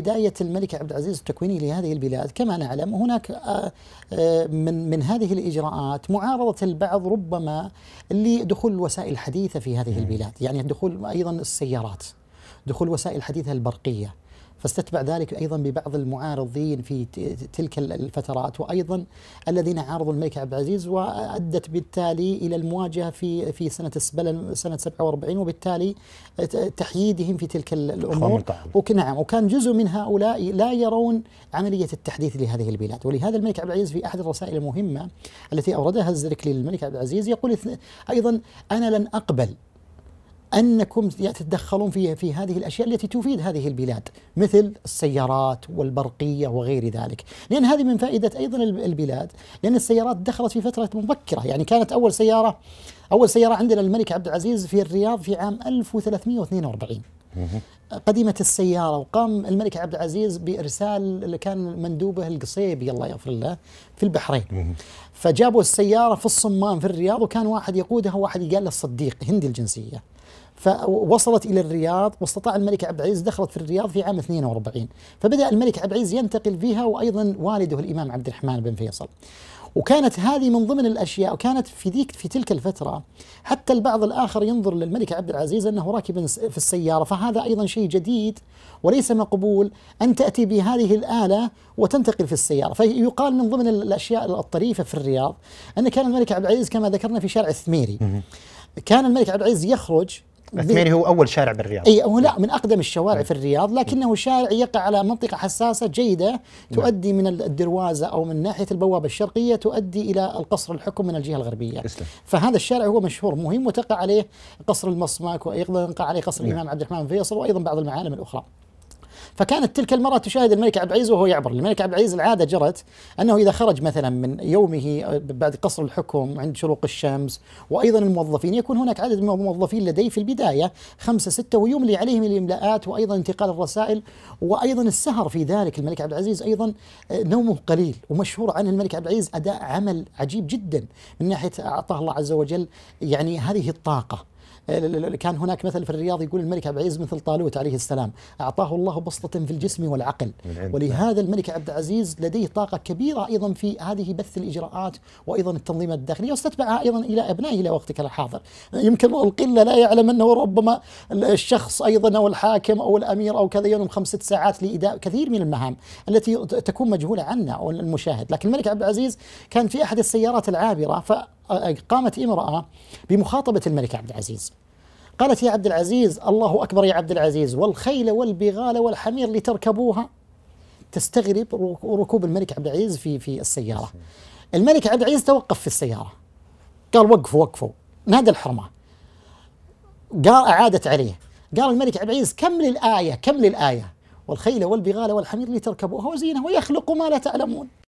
بداية الملك عبد العزيز التكويني لهذه البلاد كما نعلم هناك آه، آه، من من هذه الإجراءات معارضة البعض ربما لدخول الوسائل الحديثة في هذه البلاد يعني دخول أيضا السيارات دخول وسائل الحديثة البرقية فاستتبع ذلك أيضا ببعض المعارضين في تلك الفترات وأيضا الذين عارضوا الملك عبد العزيز وأدت بالتالي إلى المواجهة في في سنة سنة 47 وبالتالي تحييدهم في تلك الأمور نعم وكان جزء من هؤلاء لا يرون عملية التحديث لهذه البلاد ولهذا الملك عبد العزيز في أحد الرسائل المهمة التي أوردها الزركلي للملك عبد العزيز يقول أيضا أنا لن أقبل أنكم تتدخلون في, في هذه الأشياء التي تفيد هذه البلاد مثل السيارات والبرقية وغير ذلك لأن هذه من فائدة أيضا البلاد لأن السيارات دخلت في فترة مبكرة يعني كانت أول سيارة أول سيارة عندنا الملك عبد العزيز في الرياض في عام 1342 قدمت السيارة وقام الملك عبد العزيز بإرسال اللي كان مندوبه القصيبي الله يغفر له في البحرين فجابوا السيارة في الصمام في الرياض وكان واحد يقودها وواحد يقال له الصديق هندي الجنسية فوصلت الى الرياض واستطاع الملك عبد العزيز دخلت في الرياض في عام 42 فبدا الملك عبد العزيز ينتقل فيها وايضا والده الامام عبد الرحمن بن فيصل وكانت هذه من ضمن الاشياء وكانت في ذيك في تلك الفتره حتى البعض الاخر ينظر للملك عبد العزيز انه راكب في السياره فهذا ايضا شيء جديد وليس مقبول ان تاتي بهذه الاله وتنتقل في السياره فيقال من ضمن الاشياء الطريفه في الرياض ان كان الملك عبد العزيز كما ذكرنا في شارع الثميري كان الملك عبد العزيز يخرج العثماني هو اول شارع بالرياض اي هو لا من اقدم الشوارع في الرياض لكنه شارع يقع على منطقه حساسه جيده نعم. تؤدي من الدروازه او من ناحيه البوابه الشرقيه تؤدي الى القصر الحكم من الجهه الغربيه فهذا الشارع هو مشهور مهم وتقع عليه قصر المصمك وايضا يقع عليه قصر نعم. الامام عبد الرحمن فيصل وايضا بعض المعالم الاخرى فكانت تلك المرأة تشاهد الملك عبد العزيز وهو يعبر الملك عبد العزيز العادة جرت أنه إذا خرج مثلا من يومه آه، بعد قصر الحكم عند شروق الشمس وأيضا الموظفين يكون هناك عدد من الموظفين لديه في البداية خمسة ستة ويملي عليهم الإملاءات وأيضا انتقال الرسائل وأيضا السهر في ذلك الملك عبد العزيز أيضا آه، نومه قليل ومشهور عنه الملك عبد العزيز أداء عمل عجيب جدا من ناحية أعطاه الله عز وجل يعني هذه الطاقة آه، كان هناك مثل في الرياض يقول الملك عبد العزيز مثل طالوت عليه السلام أعطاه الله بسطة في الجسم والعقل ولهذا الملك عبد العزيز لديه طاقة كبيرة أيضا في هذه بث الإجراءات وأيضا التنظيم الداخلي واستتبعها أيضا إلى أبنائه إلى وقتك الحاضر يمكن القلة لا يعلم أنه ربما الشخص أيضا أو الحاكم أو الأمير أو كذا ينم خمسة ساعات لإداء كثير من المهام التي تكون مجهولة عنا أو المشاهد لكن الملك عبد العزيز كان في أحد السيارات العابرة ف قامت امرأة بمخاطبة الملك عبد العزيز قالت يا عبد العزيز الله أكبر يا عبد العزيز والخيل والبغال والحمير لتركبوها تستغرب ركوب الملك عبد العزيز في في السيارة الملك عبد العزيز توقف في السيارة قال وقفوا وقفوا نادى الحرمة قال أعادت عليه قال الملك عبد العزيز كم للايه كم للايه والخيل والبغال والحمير لتركبوها وزينه ويخلق ما لا تعلمون